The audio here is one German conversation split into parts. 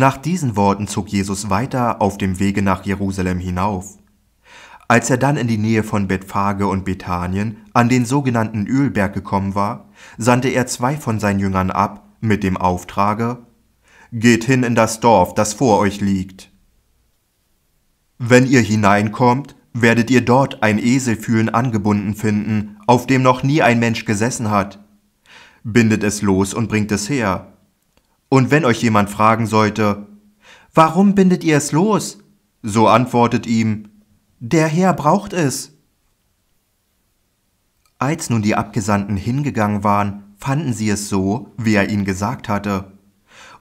Nach diesen Worten zog Jesus weiter auf dem Wege nach Jerusalem hinauf. Als er dann in die Nähe von Bethphage und Bethanien an den sogenannten Ölberg gekommen war, sandte er zwei von seinen Jüngern ab mit dem Auftrage Geht hin in das Dorf, das vor euch liegt. Wenn ihr hineinkommt, werdet ihr dort ein Eselfühlen angebunden finden, auf dem noch nie ein Mensch gesessen hat. Bindet es los und bringt es her. Und wenn euch jemand fragen sollte, warum bindet ihr es los? So antwortet ihm, der Herr braucht es. Als nun die Abgesandten hingegangen waren, fanden sie es so, wie er ihnen gesagt hatte.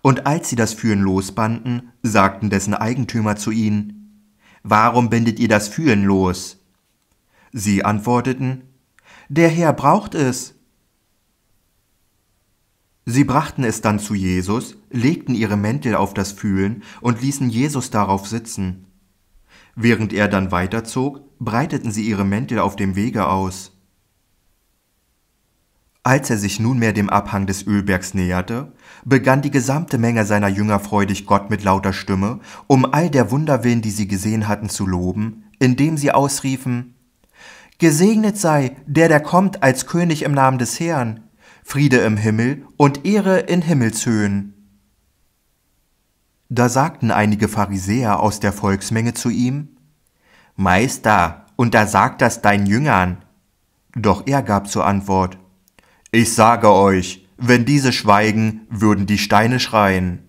Und als sie das Führen losbanden, sagten dessen Eigentümer zu ihnen, Warum bindet ihr das Führen los? Sie antworteten, Der Herr braucht es. Sie brachten es dann zu Jesus, legten ihre Mäntel auf das Fühlen und ließen Jesus darauf sitzen. Während er dann weiterzog, breiteten sie ihre Mäntel auf dem Wege aus. Als er sich nunmehr dem Abhang des Ölbergs näherte, begann die gesamte Menge seiner Jünger freudig Gott mit lauter Stimme, um all der Wunderwillen, die sie gesehen hatten, zu loben, indem sie ausriefen Gesegnet sei, der der kommt als König im Namen des Herrn, Friede im Himmel und Ehre in Himmelshöhen. Da sagten einige Pharisäer aus der Volksmenge zu ihm, Meister, und da sagt das deinen Jüngern. Doch er gab zur Antwort, Ich sage euch, wenn diese schweigen, würden die Steine schreien.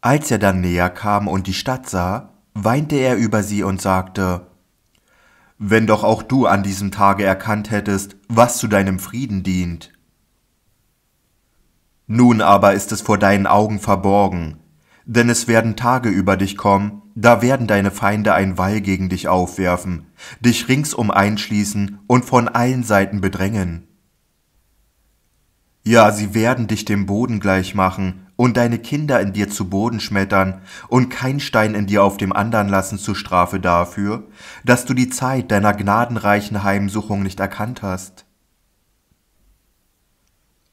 Als er dann näher kam und die Stadt sah, weinte er über sie und sagte, wenn doch auch du an diesem Tage erkannt hättest, was zu deinem Frieden dient. Nun aber ist es vor deinen Augen verborgen, denn es werden Tage über dich kommen, da werden deine Feinde ein Wall gegen dich aufwerfen, dich ringsum einschließen und von allen Seiten bedrängen. Ja, sie werden dich dem Boden gleich machen und deine Kinder in dir zu Boden schmettern und kein Stein in dir auf dem anderen lassen zur Strafe dafür, dass du die Zeit deiner gnadenreichen Heimsuchung nicht erkannt hast.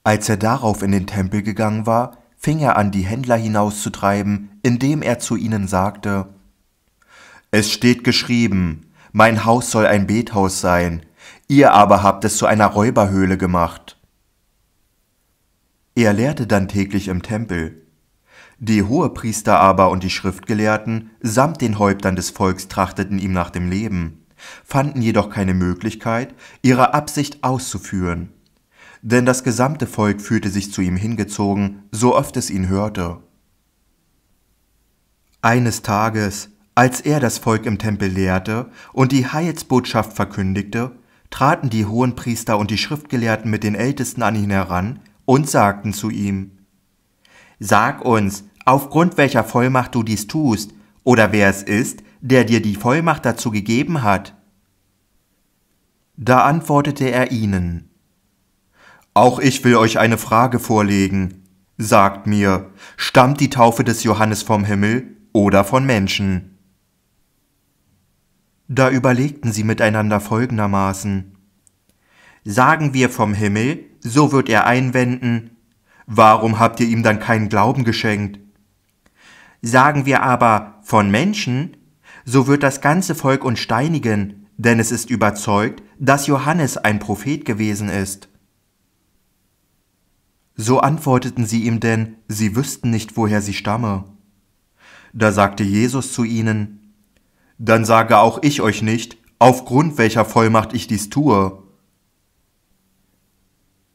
Als er darauf in den Tempel gegangen war, fing er an, die Händler hinauszutreiben, indem er zu ihnen sagte, Es steht geschrieben, mein Haus soll ein Bethaus sein, ihr aber habt es zu einer Räuberhöhle gemacht. Er lehrte dann täglich im Tempel. Die Hohepriester aber und die Schriftgelehrten samt den Häuptern des Volks trachteten ihm nach dem Leben, fanden jedoch keine Möglichkeit, ihre Absicht auszuführen. Denn das gesamte Volk fühlte sich zu ihm hingezogen, so oft es ihn hörte. Eines Tages, als er das Volk im Tempel lehrte und die Heilsbotschaft verkündigte, traten die Hohenpriester und die Schriftgelehrten mit den Ältesten an ihn heran, und sagten zu ihm, Sag uns, aufgrund welcher Vollmacht du dies tust, oder wer es ist, der dir die Vollmacht dazu gegeben hat. Da antwortete er ihnen, Auch ich will euch eine Frage vorlegen. Sagt mir, stammt die Taufe des Johannes vom Himmel oder von Menschen? Da überlegten sie miteinander folgendermaßen. Sagen wir vom Himmel, so wird er einwenden, warum habt ihr ihm dann keinen Glauben geschenkt? Sagen wir aber von Menschen, so wird das ganze Volk uns steinigen, denn es ist überzeugt, dass Johannes ein Prophet gewesen ist. So antworteten sie ihm denn, sie wüssten nicht, woher sie stamme. Da sagte Jesus zu ihnen, Dann sage auch ich euch nicht, aufgrund welcher Vollmacht ich dies tue.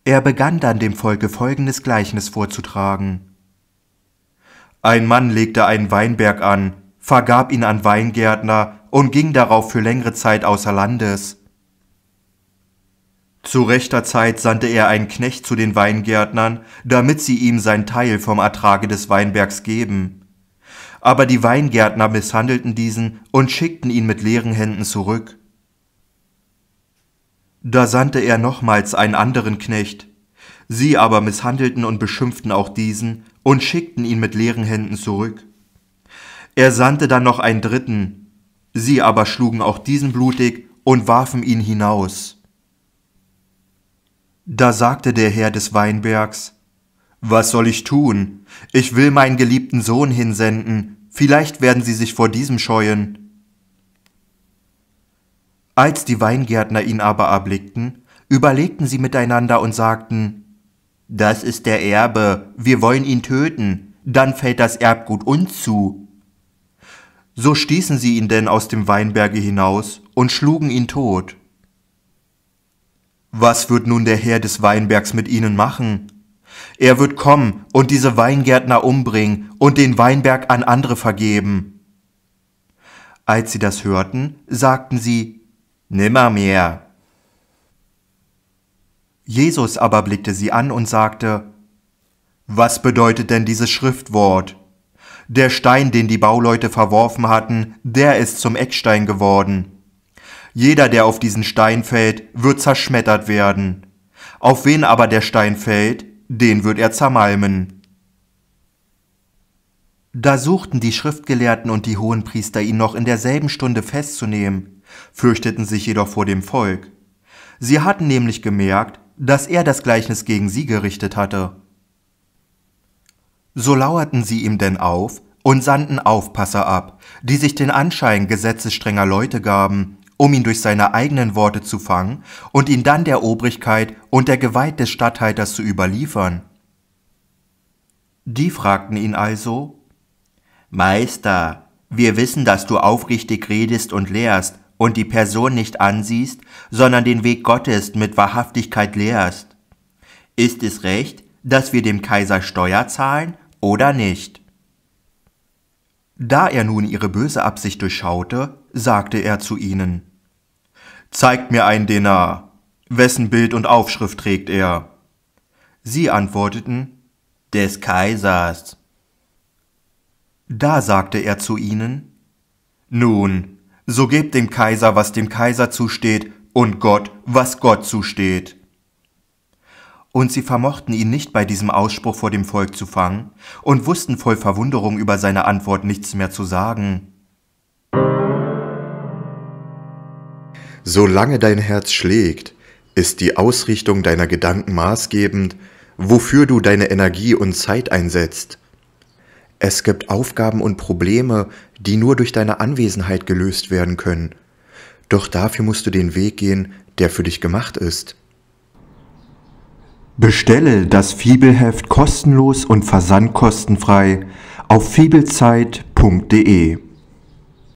Er begann dann dem Volke folgendes Gleichnis vorzutragen. Ein Mann legte einen Weinberg an, vergab ihn an Weingärtner und ging darauf für längere Zeit außer Landes. Zu rechter Zeit sandte er einen Knecht zu den Weingärtnern, damit sie ihm sein Teil vom Ertrage des Weinbergs geben. Aber die Weingärtner misshandelten diesen und schickten ihn mit leeren Händen zurück. Da sandte er nochmals einen anderen Knecht. Sie aber misshandelten und beschimpften auch diesen und schickten ihn mit leeren Händen zurück. Er sandte dann noch einen dritten. Sie aber schlugen auch diesen blutig und warfen ihn hinaus. Da sagte der Herr des Weinbergs, Was soll ich tun? Ich will meinen geliebten Sohn hinsenden, vielleicht werden sie sich vor diesem scheuen. Als die Weingärtner ihn aber erblickten, überlegten sie miteinander und sagten, Das ist der Erbe, wir wollen ihn töten, dann fällt das Erbgut uns zu. So stießen sie ihn denn aus dem Weinberge hinaus und schlugen ihn tot. Was wird nun der Herr des Weinbergs mit ihnen machen? Er wird kommen und diese Weingärtner umbringen und den Weinberg an andere vergeben. Als sie das hörten, sagten sie, nimmermehr. Jesus aber blickte sie an und sagte, Was bedeutet denn dieses Schriftwort? Der Stein, den die Bauleute verworfen hatten, der ist zum Eckstein geworden. Jeder, der auf diesen Stein fällt, wird zerschmettert werden. Auf wen aber der Stein fällt, den wird er zermalmen. Da suchten die Schriftgelehrten und die Hohenpriester ihn noch in derselben Stunde festzunehmen, fürchteten sich jedoch vor dem Volk. Sie hatten nämlich gemerkt, dass er das Gleichnis gegen sie gerichtet hatte. So lauerten sie ihm denn auf und sandten Aufpasser ab, die sich den Anschein gesetzesstrenger Leute gaben, um ihn durch seine eigenen Worte zu fangen und ihn dann der Obrigkeit und der Gewalt des Statthalters zu überliefern. Die fragten ihn also Meister, wir wissen, dass du aufrichtig redest und lehrst, und die Person nicht ansiehst, sondern den Weg Gottes mit Wahrhaftigkeit lehrst? Ist es recht, dass wir dem Kaiser Steuer zahlen oder nicht? Da er nun ihre böse Absicht durchschaute, sagte er zu ihnen, Zeigt mir einen Denar, wessen Bild und Aufschrift trägt er? Sie antworteten, Des Kaisers. Da sagte er zu ihnen, Nun, so gebt dem Kaiser, was dem Kaiser zusteht, und Gott, was Gott zusteht. Und sie vermochten ihn nicht bei diesem Ausspruch vor dem Volk zu fangen und wussten voll Verwunderung über seine Antwort nichts mehr zu sagen. Solange dein Herz schlägt, ist die Ausrichtung deiner Gedanken maßgebend, wofür du deine Energie und Zeit einsetzt. Es gibt Aufgaben und Probleme, die nur durch deine Anwesenheit gelöst werden können. Doch dafür musst du den Weg gehen, der für dich gemacht ist. Bestelle das Fibelheft kostenlos und versandkostenfrei auf fibelzeit.de